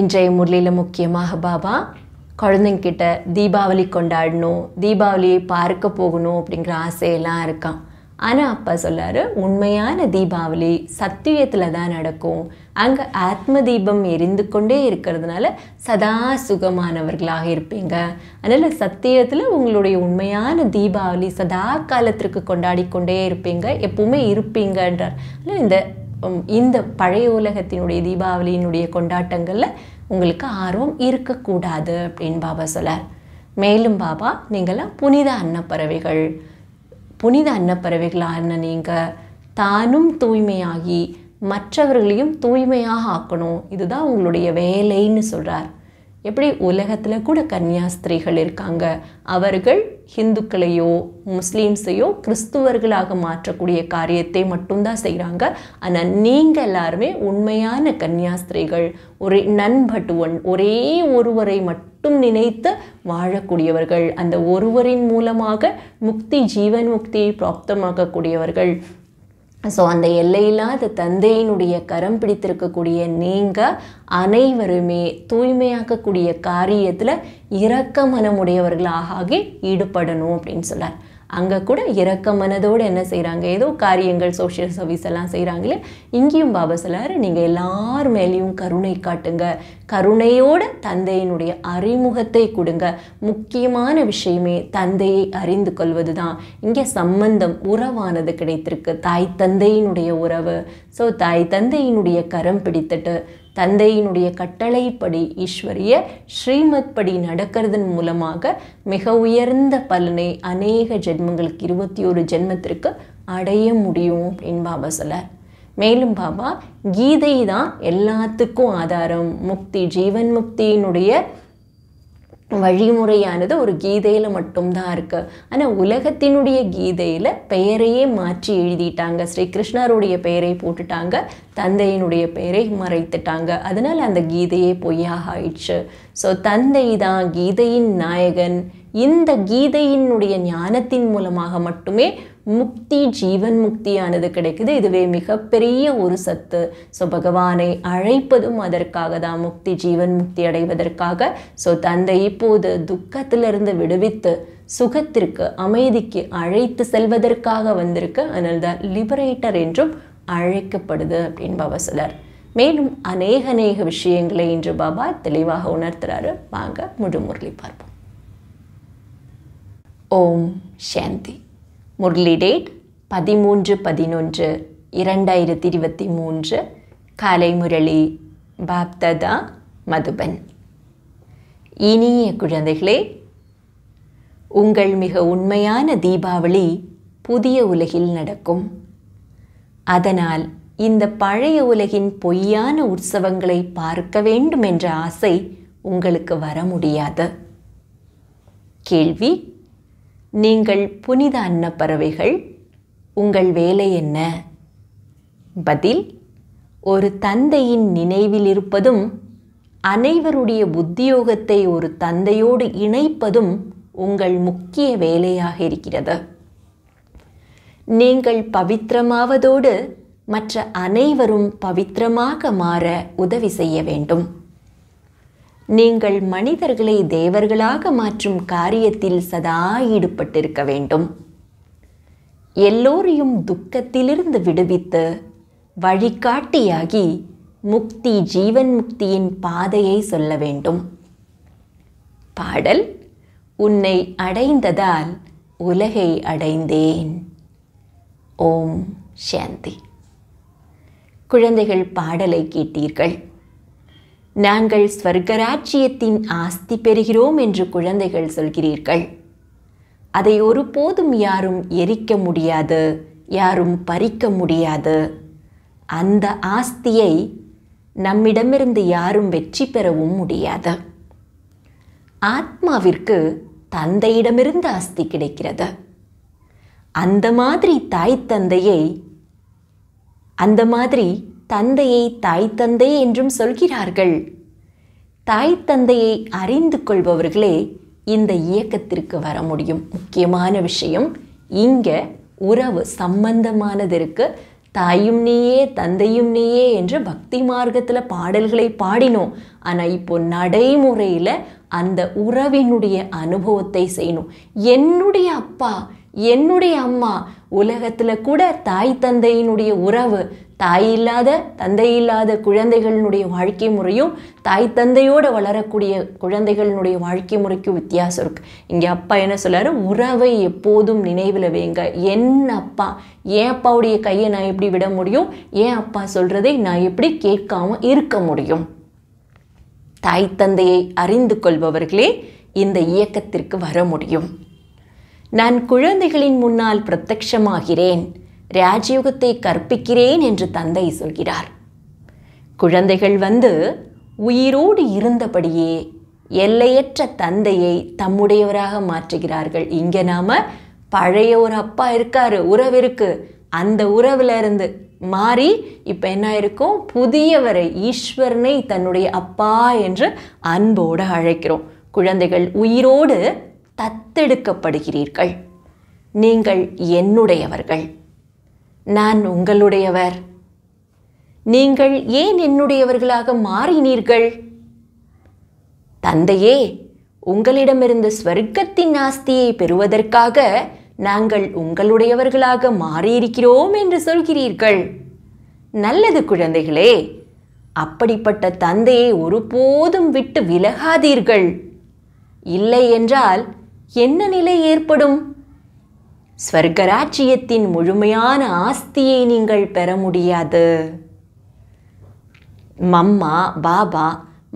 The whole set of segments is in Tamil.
இன்றைய முரளியில் முக்கியமாக பாபா குழந்தைங்கிட்ட தீபாவளி கொண்டாடணும் தீபாவளியை பார்க்க போகணும் அப்படிங்கிற ஆசையெல்லாம் இருக்கான் ஆனால் அப்பா சொல்லார் உண்மையான தீபாவளி சத்தியத்தில் தான் நடக்கும் அங்கே ஆத்ம தீபம் எரிந்து கொண்டே இருக்கிறதுனால சதா சுகமானவர்களாக இருப்பீங்க அதனால் சத்தியத்தில் உங்களுடைய உண்மையான தீபாவளி சதா காலத்திற்கு கொண்டாடி கொண்டே இருப்பீங்க எப்பவுமே இருப்பீங்கன்றார் இந்த இந்த பழைய உலகத்தினுடைய தீபாவளியினுடைய கொண்டாட்டங்களில் உங்களுக்கு ஆர்வம் இருக்கக்கூடாது அப்படின்னு பாபா சொல்லார் மேலும் பாபா நீங்களாம் புனித அன்னப்பறவைகள் புனித அன்னப்பறவைகளான நீங்கள் தானும் தூய்மையாகி மற்றவர்களையும் தூய்மையாக ஆக்கணும் இதுதான் உங்களுடைய வேலைன்னு சொல்கிறார் எப்படி உலகத்தில் கூட கன்னியாஸ்திரிகள் இருக்காங்க அவர்கள் ஹிந்துக்களையோ முஸ்லீம்ஸையோ கிறிஸ்துவர்களாக மாற்றக்கூடிய காரியத்தை மட்டும்தான் செய்கிறாங்க ஆனால் நீங்கள் எல்லாருமே உண்மையான கன்னியாஸ்திரிகள் ஒரே நண்பட்டுவன் ஒன் ஒரே ஒருவரை மட்டும் நினைத்து வாழக்கூடியவர்கள் அந்த ஒருவரின் மூலமாக முக்தி ஜீவன் முக்தியை பிராப்தமாகக்கூடியவர்கள் ஸோ அந்த எல்லையில்லாத தந்தையினுடைய கரம் பிடித்திருக்கக்கூடிய நீங்கள் அனைவருமே தூய்மையாக்கக்கூடிய காரியத்தில் இரக்க மனமுடையவர்களாக ஈடுபடணும் அப்படின்னு சொன்னார் அங்கே கூட இறக்க மனதோடு என்ன செய்கிறாங்க ஏதோ காரியங்கள் சோஷியல் சர்வீஸ் எல்லாம் செய்கிறாங்களே இங்கேயும் பாபா சொல்லார் நீங்கள் எல்லார் மேலேயும் கருணை காட்டுங்க கருணையோட தந்தையினுடைய அறிமுகத்தை கொடுங்க முக்கியமான விஷயமே தந்தையை அறிந்து கொள்வது தான் இங்கே சம்பந்தம் உறவானது கிடைத்திருக்கு தாய் தந்தையினுடைய உறவு ஸோ தாய் தந்தையினுடைய கரம் பிடித்துட்டு தந்தையினுடைய கட்டளைப்படி ஈஸ்வரிய ஸ்ரீமத் படி நடக்கிறதன் மூலமாக மிக உயர்ந்த பலனை அநேக ஜென்மங்களுக்கு இருபத்தி ஒரு ஜென்மத்திற்கு அடைய முடியும் அப்படின்னு பாபா சொல்லார் மேலும் பாபா கீதை தான் எல்லாத்துக்கும் ஆதாரம் முக்தி ஜீவன் முக்தியினுடைய வழிமுறையானது ஒரு கீதையில் மட்டும்தான் இருக்குது ஆனால் உலகத்தினுடைய கீதையில் பெயரையே மாற்றி எழுதிட்டாங்க ஸ்ரீகிருஷ்ணருடைய பெயரை போட்டுட்டாங்க தந்தையினுடைய பெயரை மறைத்துட்டாங்க அதனால் அந்த கீதையே பொய்யாக ஆயிடுச்சு ஸோ தந்தை தான் கீதையின் நாயகன் இந்த கீதையினுடைய ஞானத்தின் மூலமாக மட்டுமே முக்தி ஜீவன் முக்தியானது கிடைக்குது இதுவே மிகப்பெரிய ஒரு சத்து ஸோ பகவானை அழைப்பதும் அதற்காக தான் முக்தி ஜீவன் முக்தி அடைவதற்காக ஸோ தந்தை இப்போது துக்கத்திலிருந்து விடுவித்து சுகத்திற்கு அமைதிக்கு அழைத்து செல்வதற்காக வந்திருக்கு அதனால் தான் லிபரேட்டர் என்றும் அழைக்கப்படுது அப்படின்னு பாபா மேலும் அநேக அநேக விஷயங்களை இன்று பாபா தெளிவாக உணர்த்துறாரு வாங்க முழு முரளி பார்ப்போம் ஓம் சாந்தி முரளி டேட் பதிமூன்று பதினொன்று இரண்டாயிரத்தி இருபத்தி மூன்று காலை முரளி பாப்ததா மதுபன் இனிய குழந்தைகளே உங்கள் மிக உண்மையான தீபாவளி புதிய உலகில் நடக்கும் அதனால் இந்த பழைய உலகின் பொய்யான உற்சவங்களை பார்க்க வேண்டும் என்ற ஆசை உங்களுக்கு வர முடியாது கேள்வி நீங்கள் புனித அன்ன பறவைகள் உங்கள் வேலை என்ன பதில் ஒரு தந்தையின் நினைவில் இருப்பதும் அனைவருடைய உத்தியோகத்தை ஒரு தந்தையோடு இணைப்பதும் உங்கள் முக்கிய வேலையாக இருக்கிறது நீங்கள் பவித்திரமாவதோடு மற்ற அனைவரும் பவித்திரமாக மாற உதவி செய்ய வேண்டும் நீங்கள் மனிதர்களை தேவர்களாக மாற்றும் காரியத்தில் சதா ஈடுபட்டிருக்க வேண்டும் எல்லோரையும் துக்கத்திலிருந்து விடுவித்து வழிகாட்டியாகி முக்தி ஜீவன் முக்தியின் பாதையை சொல்ல வேண்டும் பாடல் உன்னை அடைந்ததால் உலகை அடைந்தேன் ஓம் சாந்தி குழந்தைகள் பாடலை கேட்டீர்கள் நாங்கள் ஸ்வர்க்கராஜ்யத்தின் ஆஸ்தி பெறுகிறோம் என்று குழந்தைகள் சொல்கிறீர்கள் அதை ஒருபோதும் யாரும் எரிக்க முடியாது யாரும் பறிக்க முடியாது அந்த ஆஸ்தியை நம்மிடமிருந்து யாரும் வெற்றி பெறவும் முடியாது ஆத்மாவிற்கு தந்தையிடமிருந்து ஆஸ்தி கிடைக்கிறது அந்த மாதிரி தாய் தந்தையை அந்த மாதிரி தந்தையை தாய் தந்தை என்றும் சொல்கிறார்கள் தாய் தந்தையை அறிந்து கொள்பவர்களே இந்த இயக்கத்திற்கு வர முடியும் முக்கியமான விஷயம் இங்கே உறவு சம்பந்தமானதற்கு தாயும் நீயே தந்தையும் நீயே என்று பக்தி மார்க்கத்தில் பாடல்களை பாடினோம் ஆனால் இப்போ நடைமுறையில் அந்த உறவினுடைய அனுபவத்தை செய்யணும் என்னுடைய அப்பா என்னுடைய அம்மா உலகத்தில் கூட தாய் தந்தையினுடைய உறவு தாய் இல்லாத தந்தை இல்லாத குழந்தைகளினுடைய வாழ்க்கை முறையும் தாய் தந்தையோடு வளரக்கூடிய குழந்தைகளினுடைய வாழ்க்கை முறைக்கும் வித்தியாசம் இருக்குது இங்கே அப்பா என்ன சொல்கிறாரு உறவை எப்போதும் நினைவில் வைங்க என் அப்பா என் அப்பாவுடைய கையை நான் எப்படி விட முடியும் ஏன் அப்பா சொல்கிறதை நான் எப்படி கேட்காம இருக்க முடியும் தாய் தந்தையை அறிந்து கொள்பவர்களே இந்த இயக்கத்திற்கு வர முடியும் நான் குழந்தைகளின் முன்னால் பிரத்யமாகிறேன் ராஜயோகத்தை கற்பிக்கிறேன் என்று தந்தை சொல்கிறார் குழந்தைகள் வந்து உயிரோடு இருந்தபடியே எல்லையற்ற தந்தையை தம்முடையவராக மாற்றுகிறார்கள் இங்கே நாம் பழைய ஒரு அப்பா இருக்காரு உறவு இருக்குது அந்த உறவுல இருந்து மாறி இப்போ என்ன இருக்கும் புதியவரை ஈஸ்வரனை தன்னுடைய அப்பா என்று அன்போடு அழைக்கிறோம் குழந்தைகள் உயிரோடு தத்தெடுக்கப்படுகிறீர்கள் நீங்கள் என்னுடையவர்கள் நான் உங்களுடையவர் நீங்கள் ஏன் என்னுடையவர்களாக மாறினீர்கள் தந்தையே உங்களிடமிருந்து ஸ்வர்க்கத்தின் ஆஸ்தியை பெறுவதற்காக நாங்கள் உங்களுடையவர்களாக மாறியிருக்கிறோம் என்று சொல்கிறீர்கள் நல்லது குழந்தைகளே அப்படிப்பட்ட தந்தையை ஒருபோதும் விட்டு விலகாதீர்கள் இல்லை என்றால் என்ன நிலை ஏற்படும் ஸ்வர்கராஜ்யத்தின் முழுமையான ஆஸ்தியை நீங்கள் பெற முடியாது மம்மா பாபா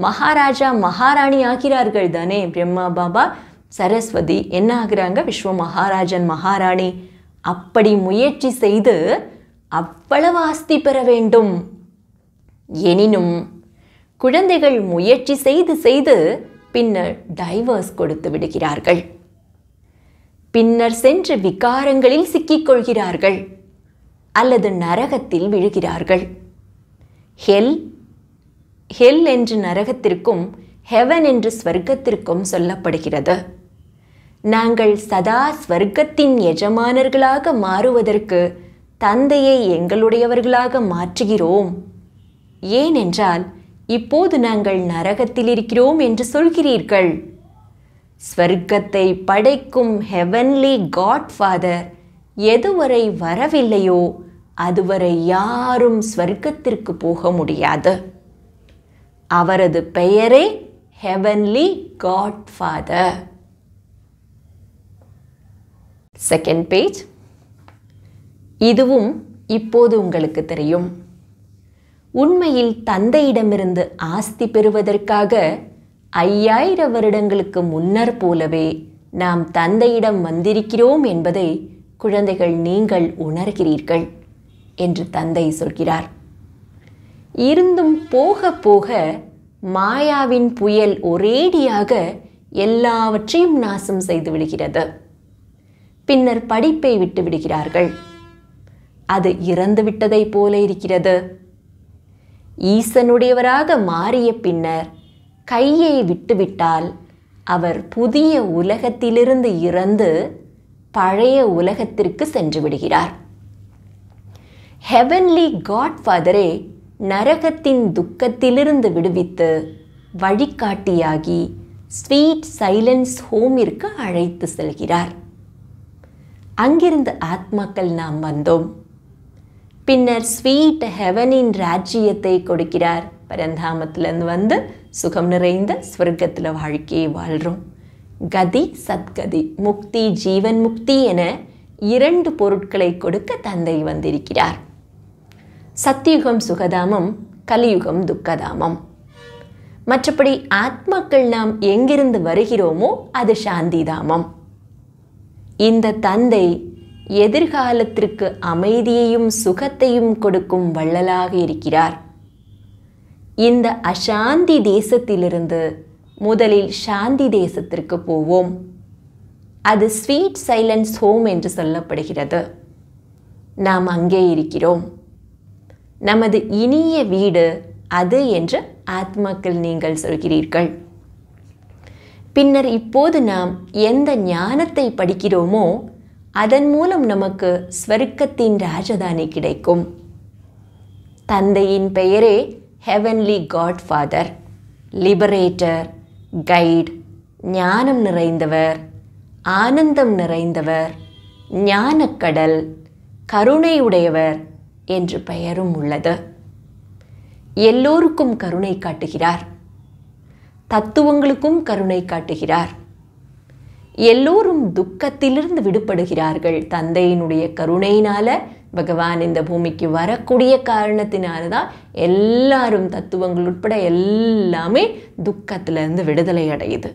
மகாராஜா மகாராணி ஆகிறார்கள் தானே பிரம்மா பாபா சரஸ்வதி என்ன ஆகிறாங்க விஸ்வ மகாராஜன் மகாராணி அப்படி முயற்சி செய்து அவ்வளவு ஆஸ்தி பெற வேண்டும் எனினும் குழந்தைகள் முயற்சி செய்து செய்து பின்னர் டைவர்ஸ் கொடுத்து விடுகிறார்கள் பின்னர் சென்று விகாரங்களில் சிக்கிக் கொள்கிறார்கள் அல்லது நரகத்தில் விழுகிறார்கள் ஹெல் ஹெல் என்று நரகத்திற்கும் ஹெவன் என்று ஸ்வர்க்கத்திற்கும் சொல்லப்படுகிறது நாங்கள் சதா ஸ்வர்க்கத்தின் எஜமானர்களாக மாறுவதற்கு தந்தையை எங்களுடையவர்களாக மாற்றுகிறோம் ஏனென்றால் இப்போது நாங்கள் நரகத்தில் இருக்கிறோம் என்று சொல்கிறீர்கள் ஸ்வர்க்கத்தை படைக்கும் ஹெவன்லி காட்ஃபாதர் எதுவரை வரவில்லையோ அதுவரை யாரும் ஸ்வர்க்கத்திற்கு போக முடியாது அவரது பெயரே ஹெவன்லி காட்ஃபாதர் செகண்ட் பேஜ் இதுவும் இப்போது உங்களுக்கு தெரியும் உண்மையில் தந்தையிடமிருந்து ஆஸ்தி பெறுவதற்காக ஐயாயிர வருடங்களுக்கு முன்னர் போலவே நாம் தந்தையிடம் வந்திருக்கிறோம் என்பதை குழந்தைகள் நீங்கள் உணர்கிறீர்கள் என்று தந்தை சொல்கிறார் இருந்தும் போக போக மாயாவின் புயல் ஒரேடியாக எல்லாவற்றையும் நாசம் செய்து விடுகிறது பின்னர் படிப்பை விட்டு விடுகிறார்கள் அது இறந்து விட்டதைப் போல இருக்கிறது ஈசனுடையவராக மாறிய பின்னர் கையை விட்டுவிட்டால் அவர் புதிய உலகத்திலிருந்து இறந்து பழைய உலகத்திற்கு சென்று விடுகிறார் ஹெவன்லி காட்ஃபாதரே நரகத்தின் துக்கத்திலிருந்து விடுவித்து வழிகாட்டியாகி ஸ்வீட் சைலன்ஸ் ஹோமிற்கு அழைத்து செல்கிறார் அங்கிருந்து ஆத்மாக்கள் நாம் வந்தோம் பின்னர் ஸ்வீட் ஹெவனின் ராஜ்யத்தை கொடுக்கிறார் பரந்தாமத்திலிருந்து வந்து சுகம் நிறைந்த ஸ்வர்க்கத்தில் வாழ்க்கையை வாழ்கிறோம் கதி சத்கதி முக்தி ஜீவன் முக்தி என இரண்டு பொருட்களை கொடுக்க தந்தை வந்திருக்கிறார் சத்தியுகம் சுகதாமம் கலியுகம் துக்கதாமம் மற்றபடி ஆத்மாக்கள் நாம் எங்கிருந்து வருகிறோமோ அது சாந்திதாமம் இந்த தந்தை எதிர்காலத்திற்கு அமைதியையும் சுகத்தையும் கொடுக்கும் வள்ளலாக இருக்கிறார் இந்த அசாந்தி தேசத்திலிருந்து முதலில் சாந்தி தேசத்திற்கு போவோம் அது ஸ்வீட் சைலன்ஸ் ஹோம் என்று சொல்லப்படுகிறது நாம் அங்கே இருக்கிறோம் நமது இனிய வீடு அது என்று ஆத்மாக்கள் நீங்கள் சொல்கிறீர்கள் பின்னர் இப்போது நாம் எந்த ஞானத்தை படிக்கிறோமோ அதன் மூலம் நமக்கு ஸ்வர்க்கத்தின் ராஜதானி கிடைக்கும் தந்தையின் பெயரே ஹெவன்லி ஃபாதர் லிபரேட்டர் கைட் ஞானம் நிறைந்தவர் ஆனந்தம் நிறைந்தவர் ஞானக்கடல் கருணையுடையவர் என்று பெயரும் உள்ளது எல்லோருக்கும் கருணை காட்டுகிறார் தத்துவங்களுக்கும் கருணை காட்டுகிறார் எல்லோரும் துக்கத்திலிருந்து விடுபடுகிறார்கள் தந்தையினுடைய கருணையினால பகவான் இந்த பூமிக்கு வரக்கூடிய காரணத்தினால தான் எல்லாரும் தத்துவங்கள் உட்பட எல்லாமே துக்கத்திலிருந்து விடுதலை அடையுது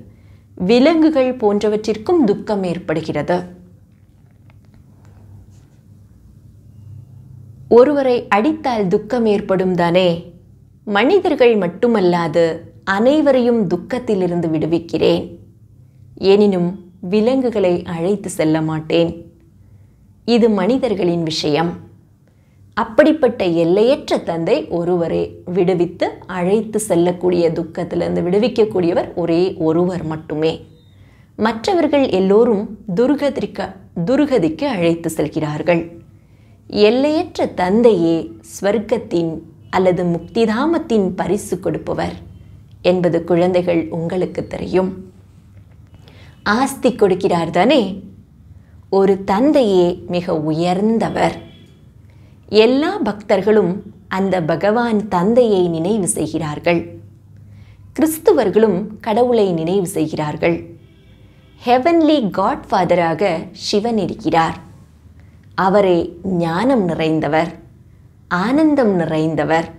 விலங்குகள் போன்றவற்றிற்கும் துக்கம் ஏற்படுகிறது ஒருவரை அடித்தால் துக்கம் ஏற்படும் தானே மனிதர்கள் மட்டுமல்லாது அனைவரையும் துக்கத்திலிருந்து விடுவிக்கிறேன் எனினும் விலங்குகளை அழைத்து செல்ல மாட்டேன் இது மனிதர்களின் விஷயம் அப்படிப்பட்ட எல்லையற்ற தந்தை ஒருவரே விடுவித்து அழைத்து செல்லக்கூடிய துக்கத்திலிருந்து விடுவிக்கக்கூடியவர் ஒரே ஒருவர் மட்டுமே மற்றவர்கள் எல்லோரும் துர்கதிக்க துர்கதிக்கு அழைத்து செல்கிறார்கள் எல்லையற்ற தந்தையே ஸ்வர்க்கத்தின் அல்லது முக்திதாமத்தின் பரிசு கொடுப்பவர் என்பது குழந்தைகள் உங்களுக்கு தெரியும் ஆஸ்தி கொடுக்கிறார் தானே ஒரு தந்தையே மிக உயர்ந்தவர் எல்லா பக்தர்களும் அந்த பகவான் தந்தையை நினைவு செய்கிறார்கள் கிறிஸ்துவர்களும் கடவுளை நினைவு செய்கிறார்கள் ஹெவன்லி காட்ஃபாதராக சிவன் இருக்கிறார் அவரே ஞானம் நிறைந்தவர் ஆனந்தம் நிறைந்தவர்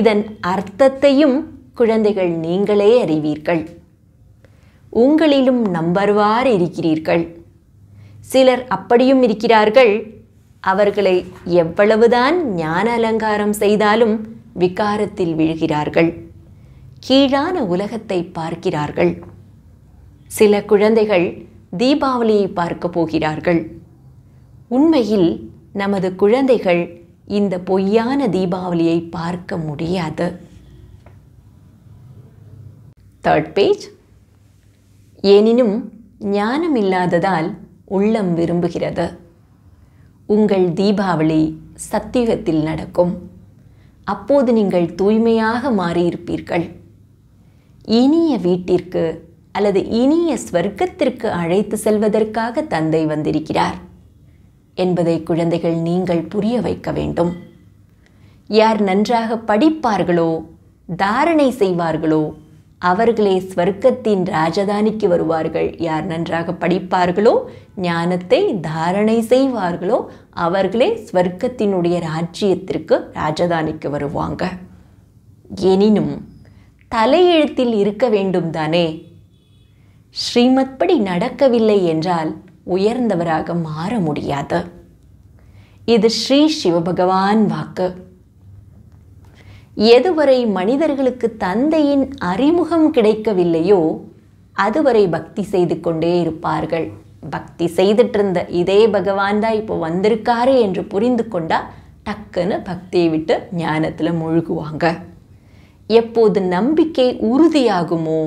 இதன் அர்த்தத்தையும் குழந்தைகள் நீங்களே அறிவீர்கள் உங்களிலும் நம்பர்வார் இருக்கிறீர்கள் சிலர் அப்படியும் இருக்கிறார்கள் அவர்களை எவ்வளவுதான் ஞான அலங்காரம் செய்தாலும் விகாரத்தில் விழுகிறார்கள் கீழான உலகத்தை பார்க்கிறார்கள் சில குழந்தைகள் தீபாவளியை பார்க்க போகிறார்கள் உண்மையில் நமது குழந்தைகள் இந்த பொய்யான தீபாவளியை பார்க்க முடியாது தேர்ட் பேஜ் எனினும் ஞானம் இல்லாததால் உள்ளம் விரும்புகிறது உங்கள் தீபாவளி சத்தியுகத்தில் நடக்கும் அப்போது நீங்கள் தூய்மையாக மாறியிருப்பீர்கள் இனிய வீட்டிற்கு அல்லது இனிய ஸ்வர்க்கத்திற்கு அழைத்து செல்வதற்காக தந்தை வந்திருக்கிறார் என்பதை குழந்தைகள் நீங்கள் புரிய வைக்க வேண்டும் யார் நன்றாக படிப்பார்களோ தாரணை செய்வார்களோ அவர்களே ஸ்வர்க்கத்தின் ராஜதானிக்கு வருவார்கள் யார் நன்றாக படிப்பார்களோ ஞானத்தை தாரணை செய்வார்களோ அவர்களே ஸ்வர்க்கத்தினுடைய ராஜ்யத்திற்கு ராஜதானிக்கு வருவாங்க எனினும் தலையெழுத்தில் இருக்க வேண்டும் தானே ஸ்ரீமத் படி நடக்கவில்லை என்றால் உயர்ந்தவராக மாற முடியாது இது ஸ்ரீ சிவபகவான் வாக்கு எதுவரை மனிதர்களுக்கு தந்தையின் அறிமுகம் கிடைக்கவில்லையோ அதுவரை பக்தி செய்து கொண்டே இருப்பார்கள் பக்தி செய்துட்டு இருந்த இதே பகவான் தான் இப்போ வந்திருக்காரு என்று புரிந்து கொண்டா டக்குன்னு பக்தியை விட்டு ஞானத்தில் மூழ்குவாங்க எப்போது நம்பிக்கை உறுதியாகுமோ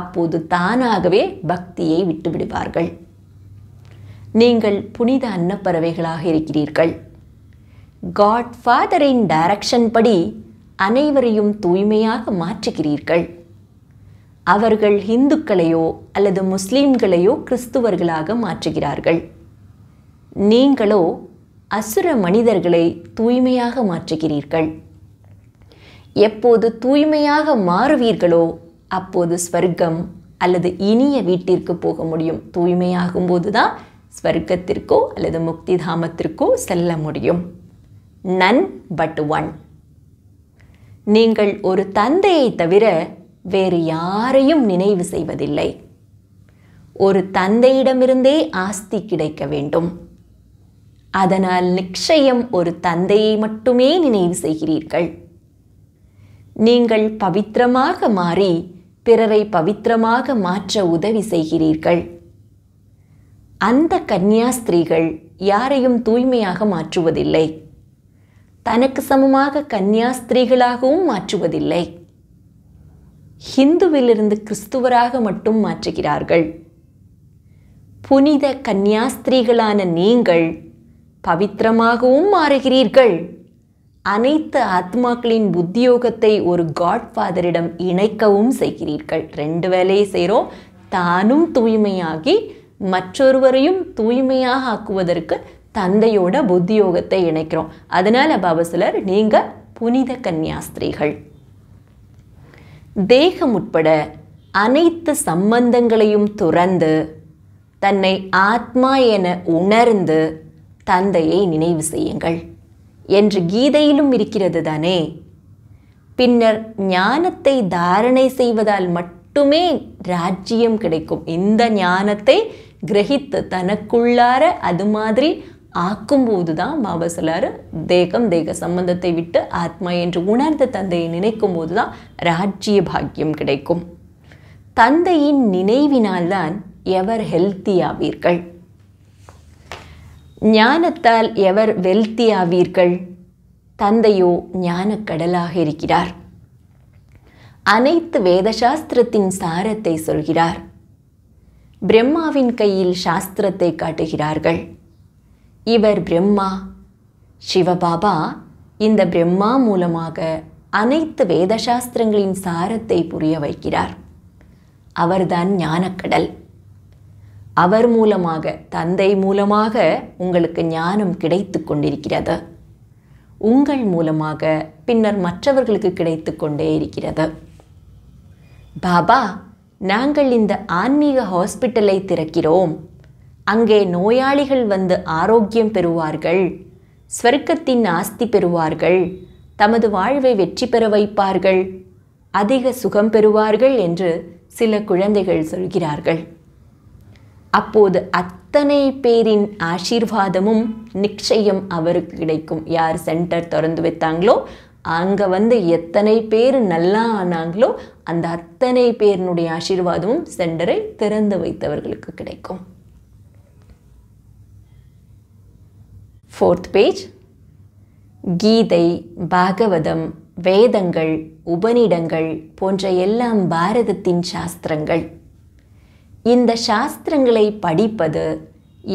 அப்போது தானாகவே பக்தியை விட்டுவிடுவார்கள் நீங்கள் புனித அன்னப்பறவைகளாக இருக்கிறீர்கள் காட்ஃபாதரின் டைரக்ஷன் படி அனைவரையும் தூய்மையாக மாற்றுகிறீர்கள் அவர்கள் இந்துக்களையோ அல்லது முஸ்லீம்களையோ கிறிஸ்துவர்களாக மாற்றுகிறார்கள் நீங்களோ அசுர மனிதர்களை தூய்மையாக மாற்றுகிறீர்கள் எப்போது தூய்மையாக மாறுவீர்களோ அப்போது ஸ்வர்க்கம் அல்லது இனிய வீட்டிற்கு போக முடியும் தூய்மையாகும் போது தான் ஸ்வர்க்கத்திற்கோ அல்லது முக்தி தாமத்திற்கோ செல்ல முடியும் நன் பட் ஒன் நீங்கள் ஒரு தந்தையை தவிர வேறு யாரையும் நினைவு செய்வதில்லை ஒரு தந்தையிடமிருந்தே ஆஸ்தி கிடைக்க வேண்டும் அதனால் நிச்சயம் ஒரு தந்தையை மட்டுமே நினைவு செய்கிறீர்கள் நீங்கள் பவித்திரமாக மாறி பிறரை பவித்திரமாக மாற்ற உதவி செய்கிறீர்கள் அந்த கன்னியாஸ்திரீகள் யாரையும் தூய்மையாக மாற்றுவதில்லை தனக்கு சமமாக கன்னியா மாற்றுவதில்லை ஹிந்துவிலிருந்து கிறிஸ்துவராக மட்டும் மாற்றுகிறார்கள் புனித கன்னியாஸ்திரீகளான நீங்கள் பவித்திரமாகவும் மாறுகிறீர்கள் அனைத்து ஆத்மாக்களின் புத்தியோகத்தை ஒரு காட்ஃபாதரிடம் இணைக்கவும் செய்கிறீர்கள் ரெண்டு வேலையை செய்கிறோம் தானும் தூய்மையாகி மற்றொருவரையும் தூய்மையாக ஆக்குவதற்கு தந்தையோட புத்தியோகத்தை இணைக்கிறோம் அதனால் பாபா சிலர் நீங்கள் புனித கன்னியாஸ்திரிகள் தேகம் உட்பட அனைத்து சம்பந்தங்களையும் துறந்து தன்னை ஆத்மா என உணர்ந்து தந்தையை நினைவு செய்யுங்கள் என்று கீதையிலும் இருக்கிறது தானே பின்னர் ஞானத்தை தாரணை செய்வதால் மட்டுமே ராஜ்யம் கிடைக்கும் இந்த ஞானத்தை கிரகித்து தனக்குள்ளார அது மாதிரி ஆக்கும்போது தான் பாபா சொல்லாரு தேகம் தேக சம்பந்தத்தை விட்டு ஆத்மா என்று உணர்ந்த தந்தையை நினைக்கும் போது தான் ராஜ்ய பாக்கியம் கிடைக்கும் தந்தையின் நினைவினால்தான் எவர் ஹெல்த்தி ஆவீர்கள் ஞானத்தால் எவர் வெல்த்தி ஆவீர்கள் தந்தையோ ஞானக்கடலாக இருக்கிறார் அனைத்து வேதசாஸ்திரத்தின் சாரத்தை சொல்கிறார் பிரம்மாவின் கையில் சாஸ்திரத்தை காட்டுகிறார்கள் இவர் பிரம்மா சிவபாபா இந்த பிரம்மா மூலமாக அனைத்து வேதசாஸ்திரங்களின் சாரத்தை புரிய வைக்கிறார் அவர்தான் ஞானக்கடல் அவர் மூலமாக தந்தை மூலமாக உங்களுக்கு ஞானம் கிடைத்து கொண்டிருக்கிறது உங்கள் மூலமாக பின்னர் மற்றவர்களுக்கு கிடைத்து கொண்டே இருக்கிறது பாபா நாங்கள் இந்த ஆன்மீக ஹாஸ்பிட்டலை திறக்கிறோம் அங்கே நோயாளிகள் வந்து ஆரோக்கியம் பெறுவார்கள் ஸ்வர்க்கத்தின் ஆஸ்தி பெறுவார்கள் தமது வாழ்வை வெற்றி பெற வைப்பார்கள் அதிக சுகம் பெறுவார்கள் என்று சில குழந்தைகள் சொல்கிறார்கள் அப்போது அத்தனை பேரின் ஆசீர்வாதமும் நிச்சயம் அவருக்கு கிடைக்கும் யார் சென்டர் திறந்து வைத்தாங்களோ அங்கே வந்து எத்தனை பேர் நல்லா ஆனாங்களோ அந்த அத்தனை பேரினுடைய ஆசீர்வாதமும் சென்டரை திறந்து வைத்தவர்களுக்கு கிடைக்கும் ஃபோர்த் பேஜ் கீதை பாகவதம் வேதங்கள் உபநிடங்கள் போன்ற எல்லாம் பாரதத்தின் சாஸ்திரங்கள் இந்த சாஸ்திரங்களை படிப்பது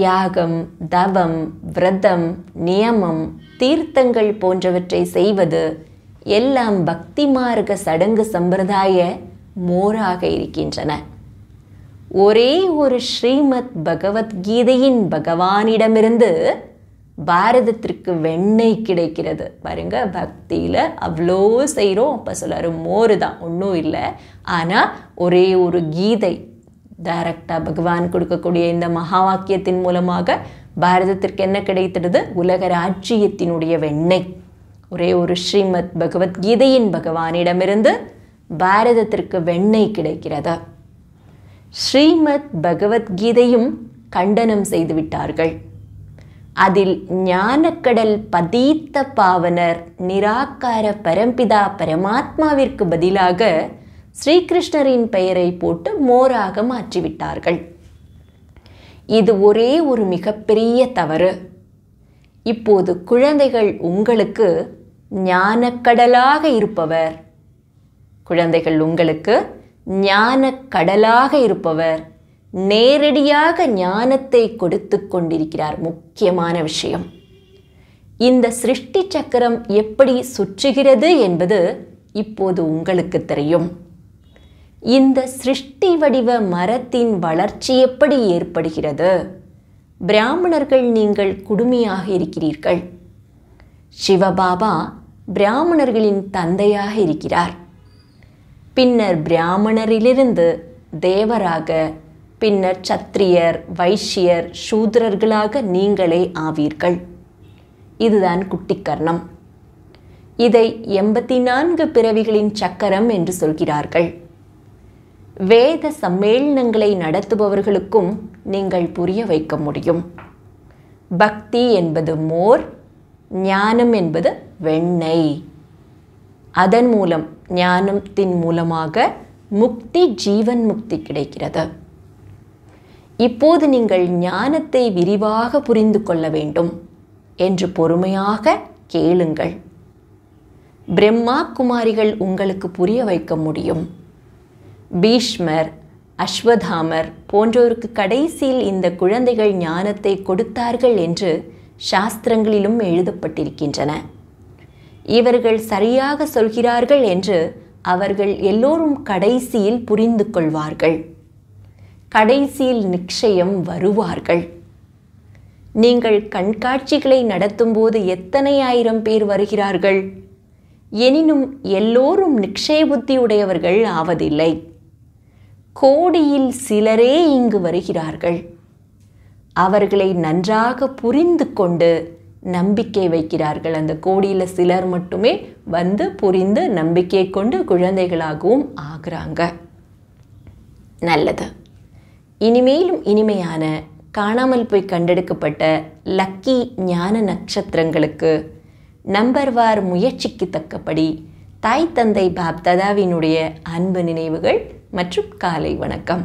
யாகம் தவம் விரதம் நியமம் தீர்த்தங்கள் போன்றவற்றை செய்வது எல்லாம் பக்தி மார்க்க சடங்கு சம்பிரதாய மோராக இருக்கின்றன ஒரே ஒரு ஸ்ரீமத் பகவத்கீதையின் பகவானிடமிருந்து பாரதத்திற்கு வெண்ணெய் கிடைக்கிறது பாருங்க பக்தியில் அவ்வளோ செய்கிறோம் அப்போ சொல்லாரு மோர் தான் ஒன்றும் இல்லை ஆனால் ஒரே ஒரு கீதை டைரக்டாக பகவான் கொடுக்கக்கூடிய இந்த மகா வாக்கியத்தின் மூலமாக பாரதத்திற்கு என்ன கிடைத்தது உலக ராஜ்ஜியத்தினுடைய வெண்ணெய் ஒரே ஒரு ஸ்ரீமத் பகவத்கீதையின் பகவானிடமிருந்து பாரதத்திற்கு வெண்ணெய் கிடைக்கிறது ஸ்ரீமத் பகவத்கீதையும் கண்டனம் செய்து விட்டார்கள் அதில் ஞானக்கடல் பதீத்த பாவனர் நிராகார பரம்பிதா பரமாத்மாவிற்கு பதிலாக ஸ்ரீகிருஷ்ணரின் பெயரை போட்டு மோராக மாற்றிவிட்டார்கள் இது ஒரே ஒரு மிகப்பெரிய தவறு இப்போது குழந்தைகள் உங்களுக்கு ஞானக்கடலாக இருப்பவர் குழந்தைகள் உங்களுக்கு ஞானக்கடலாக இருப்பவர் நேரடியாக ஞானத்தை கொடுத்து கொண்டிருக்கிறார் முக்கியமான விஷயம் இந்த சிருஷ்டி சக்கரம் எப்படி சுற்றுகிறது என்பது இப்போது உங்களுக்கு தெரியும் இந்த சிருஷ்டி வடிவ மரத்தின் வளர்ச்சி எப்படி ஏற்படுகிறது பிராமணர்கள் நீங்கள் குடுமையாக இருக்கிறீர்கள் சிவபாபா பிராமணர்களின் தந்தையாக இருக்கிறார் பின்னர் பிராமணரிலிருந்து தேவராக பின்னர் சத்திரியர் வைஷ்யர் சூத்ரர்களாக நீங்களே ஆவீர்கள் இதுதான் குட்டிக்கர்ணம் இதை எண்பத்தி நான்கு பிறவிகளின் சக்கரம் என்று சொல்கிறார்கள் வேத சம்மேளனங்களை நடத்துபவர்களுக்கும் நீங்கள் புரிய வைக்க முடியும் பக்தி என்பது மோர் ஞானம் என்பது வெண்ணெய் அதன் மூலம் ஞானத்தின் மூலமாக முக்தி ஜீவன் முக்தி கிடைக்கிறது இப்போது நீங்கள் ஞானத்தை விரிவாக புரிந்து கொள்ள வேண்டும் என்று பொறுமையாக கேளுங்கள் பிரம்மா குமாரிகள் உங்களுக்கு புரிய வைக்க முடியும் பீஷ்மர் அஸ்வதாமர் போன்றோருக்கு கடைசியில் இந்த குழந்தைகள் ஞானத்தை கொடுத்தார்கள் என்று சாஸ்திரங்களிலும் எழுதப்பட்டிருக்கின்றன இவர்கள் சரியாக சொல்கிறார்கள் என்று அவர்கள் எல்லோரும் கடைசியில் புரிந்து கொள்வார்கள் கடைசியில் நிச்சயம் வருவார்கள் நீங்கள் கண்காட்சிகளை நடத்தும்போது எத்தனை ஆயிரம் பேர் வருகிறார்கள் எனினும் எல்லோரும் நிக்ஷய புத்தியுடையவர்கள் ஆவதில்லை கோடியில் சிலரே இங்கு வருகிறார்கள் அவர்களை நன்றாக புரிந்து கொண்டு நம்பிக்கை வைக்கிறார்கள் அந்த கோடியில் சிலர் மட்டுமே வந்து புரிந்து நம்பிக்கை கொண்டு குழந்தைகளாகவும் ஆகிறாங்க நல்லது இனிமேலும் இனிமையான காணாமல் போய் கண்டெடுக்கப்பட்ட லக்கி ஞான நட்சத்திரங்களுக்கு நம்பர் வார் முயற்சிக்கு தக்கபடி தாய் தந்தை பாப்ததாவினுடைய அன்பு நினைவுகள் மற்றும் காலை வணக்கம்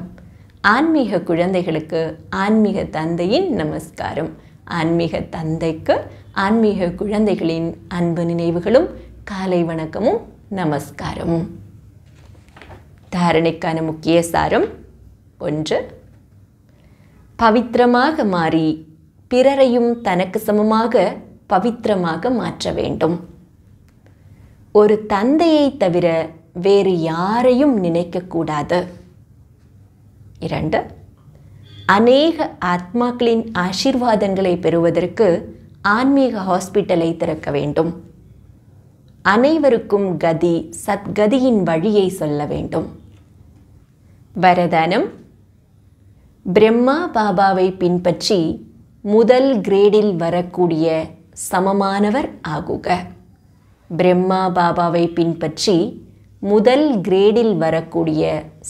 ஆன்மீக குழந்தைகளுக்கு ஆன்மீக தந்தையின் நமஸ்காரம் ஆன்மீக தந்தைக்கு ஆன்மீக குழந்தைகளின் அன்பு நினைவுகளும் காலை வணக்கமும் நமஸ்காரமும் தாரணைக்கான முக்கிய சாரம் ஒன்று பவித்திரமாக மாறி பிறரையும் தனக்கு சமமாக பவித்திரமாக மாற்ற வேண்டும் ஒரு தந்தையை தவிர வேறு யாரையும் நினைக்கக்கூடாது இரண்டு அநேக ஆத்மாக்களின் ஆசிர்வாதங்களை பெறுவதற்கு ஆன்மீக ஹாஸ்பிட்டலை திறக்க வேண்டும் அனைவருக்கும் கதி சத்கதியின் வழியை சொல்ல வேண்டும் வரதானம் பிரம்மா பாபாவை பின்பற்றி முதல் கிரேடில் வரக்கூடிய சமமானவர் ஆகுக பிரம்மா பாபாவை பின்பற்றி முதல் கிரேடில் வரக்கூடிய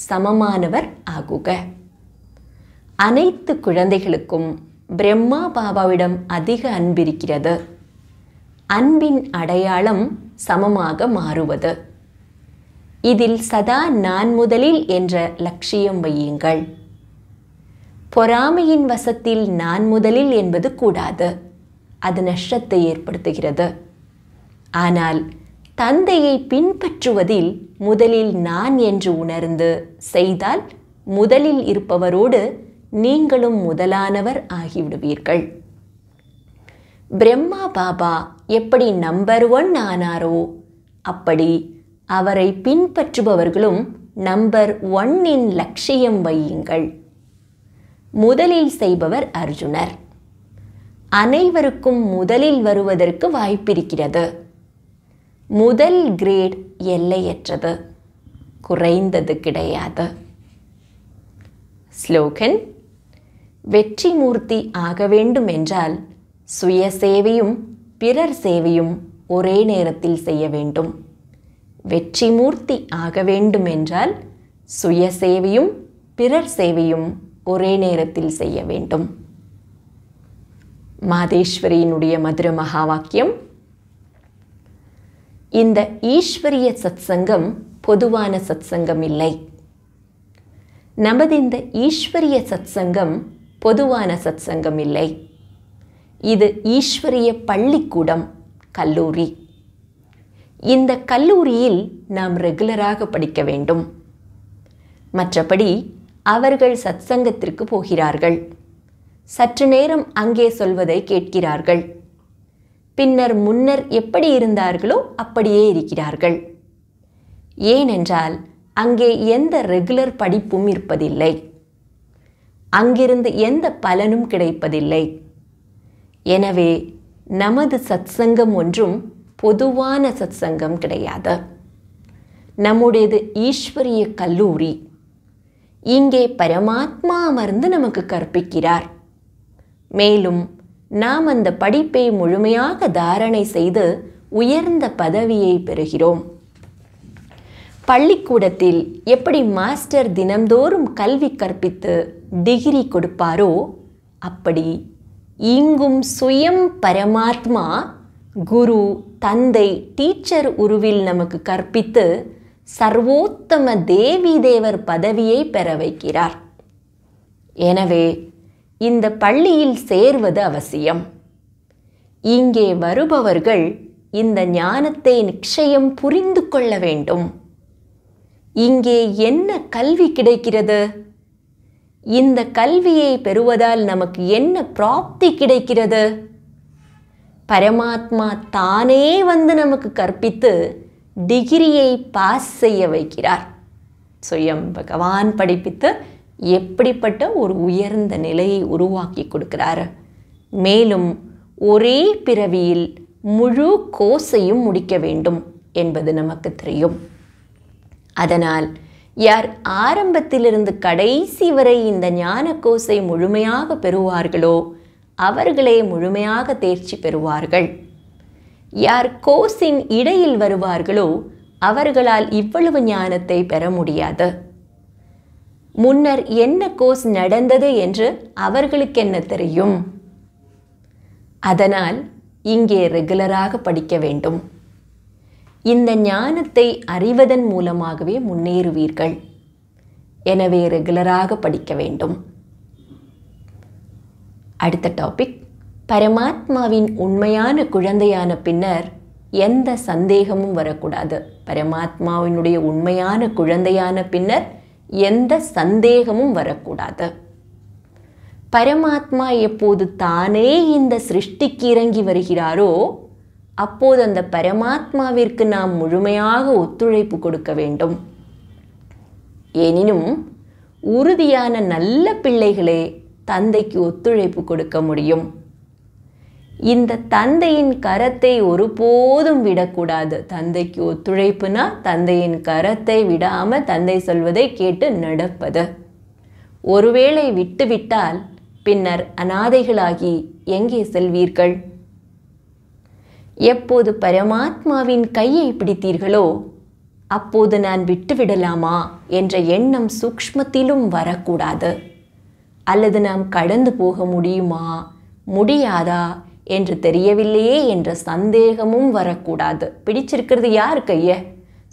சமமானவர் ஆகுக அனைத்து குழந்தைகளுக்கும் பிரம்மா பாபாவிடம் அதிக அன்பிருக்கிறது அன்பின் அடையாளம் சமமாக மாறுவது இதில் சதா நான் முதலில் என்ற லட்சியம் வையுங்கள் பொறாமையின் வசத்தில் நான் முதலில் என்பது கூடாது அது நஷ்டத்தை ஏற்படுத்துகிறது ஆனால் தந்தையை பின்பற்றுவதில் முதலில் நான் என்று உணர்ந்து செய்தால் முதலில் இருப்பவரோடு நீங்களும் முதலானவர் ஆகிவிடுவீர்கள் பிரம்மா பாபா எப்படி நம்பர் ஒன் ஆனாரோ அப்படி அவரை பின்பற்றுபவர்களும் நம்பர் ஒன்னின் லட்சியம் வையுங்கள் முதலில் செய்பவர் அர்ஜுனர் அனைவருக்கும் முதலில் வருவதற்கு வாய்ப்பிருக்கிறது முதல் கிரேட் எல்லையற்றது குறைந்தது கிடையாது ஸ்லோகன் வெற்றி மூர்த்தி ஆக வேண்டும் என்றால் சுய சேவையும் பிறர் சேவையும் ஒரே நேரத்தில் செய்ய வேண்டும் வெற்றி மூர்த்தி ஆக வேண்டும் என்றால் சுய சேவையும் பிறர் சேவையும் ஒரே நேரத்தில் செய்ய வேண்டும் மாதேஸ்வரியினுடைய மதுர மகா வாக்கியம் இந்த ஈஸ்வரிய சத்சங்கம் பொதுவான சத்சங்கம் இல்லை நமது இந்த ஈஸ்வரிய சத்சங்கம் பொதுவான சத்சங்கம் இல்லை இது ஈஸ்வரிய பள்ளிக்கூடம் கல்லூரி இந்த கல்லூரியில் நாம் ரெகுலராக படிக்க வேண்டும் மற்றபடி அவர்கள் சத்சங்கத்திற்கு போகிறார்கள் சற்று நேரம் அங்கே சொல்வதை கேட்கிறார்கள் பின்னர் முன்னர் எப்படி இருந்தார்களோ அப்படியே இருக்கிறார்கள் ஏனென்றால் அங்கே எந்த ரெகுலர் படிப்பும் இருப்பதில்லை அங்கிருந்து எந்த பலனும் கிடைப்பதில்லை எனவே நமது சத்சங்கம் ஒன்றும் பொதுவான சத்சங்கம் கிடையாது நம்முடையது ஈஸ்வரிய கல்லூரி இங்கே பரமாத்மா அமர்ந்து நமக்கு கற்பிக்கிறார் மேலும் நாம் அந்த படிப்பை முழுமையாக தாரணை செய்து உயர்ந்த பதவியை பெறுகிறோம் பள்ளிக்கூடத்தில் எப்படி மாஸ்டர் தினம்தோறும் கல்வி கற்பித்து டிகிரி கொடுப்பாரோ அப்படி இங்கும் சுயம் பரமாத்மா குரு தந்தை டீச்சர் உருவில் நமக்கு கற்பித்து சர்வோத்தம தேவி தேவர் பதவியை பெற வைக்கிறார் எனவே இந்த பள்ளியில் சேர்வது அவசியம் இங்கே வருபவர்கள் இந்த ஞானத்தை நிச்சயம் புரிந்து கொள்ள வேண்டும் இங்கே என்ன கல்வி கிடைக்கிறது இந்த கல்வியை பெறுவதால் நமக்கு என்ன பிராப்தி கிடைக்கிறது பரமாத்மா தானே வந்து நமக்கு கற்பித்து டிகிரியை பாஸ் செய்ய வைக்கிறார் சுயம் பகவான் படிப்பித்து எப்படிப்பட்ட ஒரு உயர்ந்த நிலையை உருவாக்கி கொடுக்கிறார் மேலும் ஒரே பிறவியில் முழு கோஸையும் முடிக்க வேண்டும் என்பது நமக்கு தெரியும் அதனால் யார் ஆரம்பத்திலிருந்து கடைசி வரை இந்த ஞான கோசை முழுமையாக பெறுவார்களோ அவர்களே முழுமையாக தேர்ச்சி பெறுவார்கள் யார் கோஸின் இடையில் வருவார்களோ அவர்களால் இவ்வளவு ஞானத்தை பெற முடியாது முன்னர் என்ன கோஸ் நடந்தது என்று அவர்களுக்கு என்ன தெரியும் அதனால் இங்கே ரெகுலராக படிக்க வேண்டும் இந்த ஞானத்தை அறிவதன் மூலமாகவே முன்னேறுவீர்கள் எனவே ரெகுலராக படிக்க வேண்டும் அடுத்த டாபிக் பரமாத்மாவின் உண்மையான குழந்தையான பின்னர் எந்த சந்தேகமும் வரக்கூடாது பரமாத்மாவினுடைய உண்மையான குழந்தையான பின்னர் எந்த சந்தேகமும் வரக்கூடாது பரமாத்மா எப்போது தானே இந்த சிருஷ்டிக்கு இறங்கி வருகிறாரோ அப்போது அந்த பரமாத்மாவிற்கு நாம் முழுமையாக ஒத்துழைப்பு கொடுக்க வேண்டும் எனினும் உறுதியான நல்ல பிள்ளைகளே தந்தைக்கு ஒத்துழைப்பு கொடுக்க முடியும் இந்த தந்தையின் கரத்தை ஒருபோதும் விடக்கூடாது தந்தைக்கு ஒத்துழைப்புனா தந்தையின் கரத்தை விடாமல் தந்தை சொல்வதை கேட்டு நடப்பது ஒருவேளை விட்டுவிட்டால் பின்னர் அனாதைகளாகி எங்கே செல்வீர்கள் எப்போது பரமாத்மாவின் கையை பிடித்தீர்களோ அப்போது நான் விட்டுவிடலாமா என்ற எண்ணம் சூக்ஷ்மத்திலும் வரக்கூடாது அல்லது நாம் கடந்து போக முடியுமா முடியாதா என்று தெரியவில்லையே என்ற சந்தேகமும் வரக்கூடாது பிடிச்சிருக்கிறது யார் கைய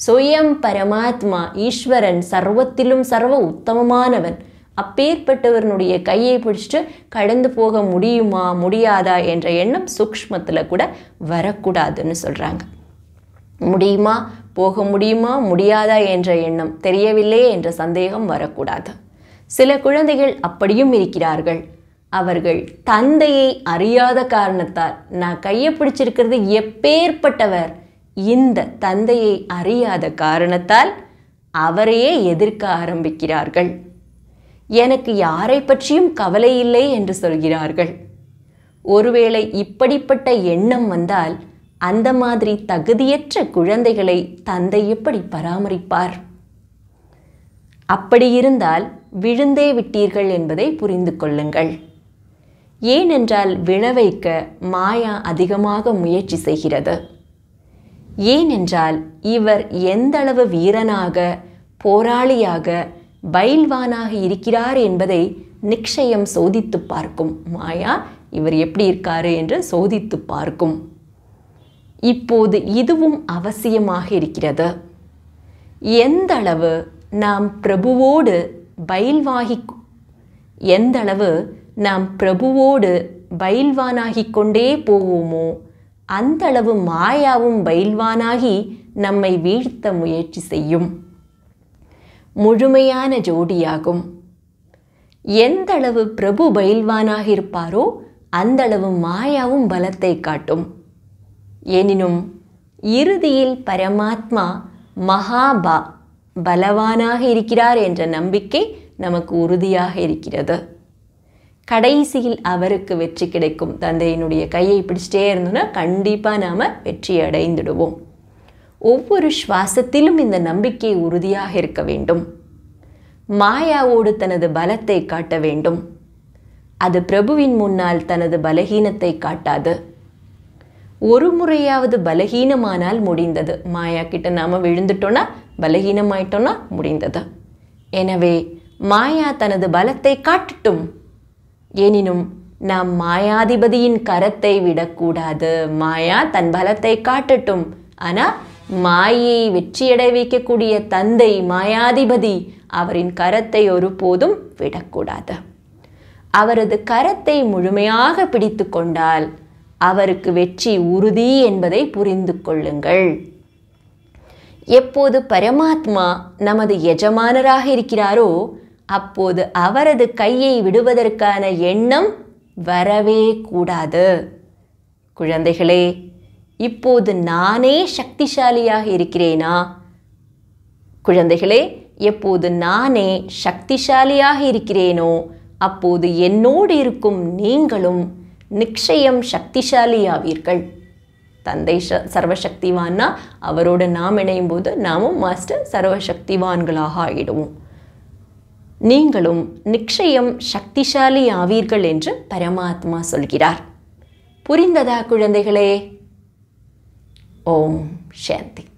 சுயம் பரமாத்மா ஈஸ்வரன் சர்வத்திலும் சர்வ உத்தமமானவன் அப்பேற்பட்டவனுடைய கையை பிடிச்சிட்டு கடந்து போக முடியுமா முடியாதா என்ற எண்ணம் சூக்மத்தில் கூட வரக்கூடாதுன்னு சொல்கிறாங்க முடியுமா போக முடியுமா முடியாதா என்ற எண்ணம் தெரியவில்லையே என்ற சந்தேகம் வரக்கூடாது சில குழந்தைகள் அப்படியும் இருக்கிறார்கள் அவர்கள் தந்தையை அறியாத காரணத்தால் நான் கையை பிடிச்சிருக்கிறது எப்பேற்பட்டவர் இந்த தந்தையை அறியாத காரணத்தால் அவரையே எதிர்க்க ஆரம்பிக்கிறார்கள் எனக்கு யாரை பற்றியும் கவலை இல்லை என்று சொல்கிறார்கள் ஒருவேளை இப்படிப்பட்ட எண்ணம் வந்தால் அந்த மாதிரி தகுதியற்ற குழந்தைகளை தந்தை எப்படி பராமரிப்பார் அப்படியிருந்தால் விழுந்தே விட்டீர்கள் என்பதை புரிந்து கொள்ளுங்கள் ஏனென்றால் வினவைக்க மாயா அதிகமாக முயற்சி செய்கிறது ஏனென்றால் இவர் எந்தளவு வீரனாக போராளியாக பயில்வானாக இருக்கிறார் என்பதை நிச்சயம் சோதித்து பார்க்கும் மாயா இவர் எப்படி இருக்காரு என்று சோதித்து பார்க்கும் இப்போது இதுவும் அவசியமாக இருக்கிறது எந்தளவு நாம் பிரபுவோடு பயில்வாகி எந்தளவு நாம் பிரபுவோடு பயில்வானாகிக் கொண்டே போவோமோ அந்த அளவு மாயாவும் பயில்வானாகி நம்மை வீழ்த்த முயற்சி செய்யும் முழுமையான ஜோடியாகும் எந்த அளவு பிரபு பயில்வானாக இருப்பாரோ அந்த அளவு மாயாவும் பலத்தை காட்டும் எனினும் இறுதியில் பரமாத்மா மகாபா பலவானாக இருக்கிறார் என்ற நம்பிக்கை நமக்கு உறுதியாக இருக்கிறது கடைசியில் அவருக்கு வெற்றி கிடைக்கும் தந்தையினுடைய கையை பிடிச்சிட்டே இருந்தோன்னா கண்டிப்பாக நாம் வெற்றி அடைந்துடுவோம் ஒவ்வொரு சுவாசத்திலும் இந்த நம்பிக்கை உறுதியாக இருக்க வேண்டும் மாயாவோடு தனது பலத்தை காட்ட வேண்டும் அது பிரபுவின் முன்னால் தனது பலகீனத்தை காட்டாது ஒரு முறையாவது பலகீனமானால் முடிந்தது மாயா கிட்ட நாம் விழுந்துட்டோன்னா பலகீனமாயிட்டோன்னா முடிந்தது எனவே மாயா தனது பலத்தை காட்டட்டும் எனினும் நாம் மாயாதிபதியின் கரத்தை விடக்கூடாது மாயா தன் பலத்தை காட்டட்டும் ஆனால் மாயை வெற்றியடை வைக்கக்கூடிய தந்தை மாயாதிபதி அவரின் கரத்தை ஒருபோதும் விடக்கூடாது அவரது கரத்தை முழுமையாக பிடித்து கொண்டால் அவருக்கு வெற்றி உறுதி என்பதை புரிந்து கொள்ளுங்கள் எப்போது பரமாத்மா நமது எஜமானராக இருக்கிறாரோ அப்போது அவரது கையை விடுவதற்கான எண்ணம் வரவே கூடாது குழந்தைகளே இப்போது நானே சக்திசாலியாக இருக்கிறேனா குழந்தைகளே எப்போது நானே சக்திசாலியாக இருக்கிறேனோ அப்போது என்னோடு இருக்கும் நீங்களும் நிச்சயம் சக்திசாலியாவீர்கள் தந்தை சர்வசக்திவான்னா அவரோடு நாம் இணையும் போது நாமும் மாஸ்டர் சர்வசக்திவான்களாக ஆகிடுவோம் நீங்களும் நிச்சயம் சக்திசாலி ஆவீர்கள் என்று பரமாத்மா சொல்கிறார் புரிந்ததா குழந்தைகளே ஓம் சாந்தி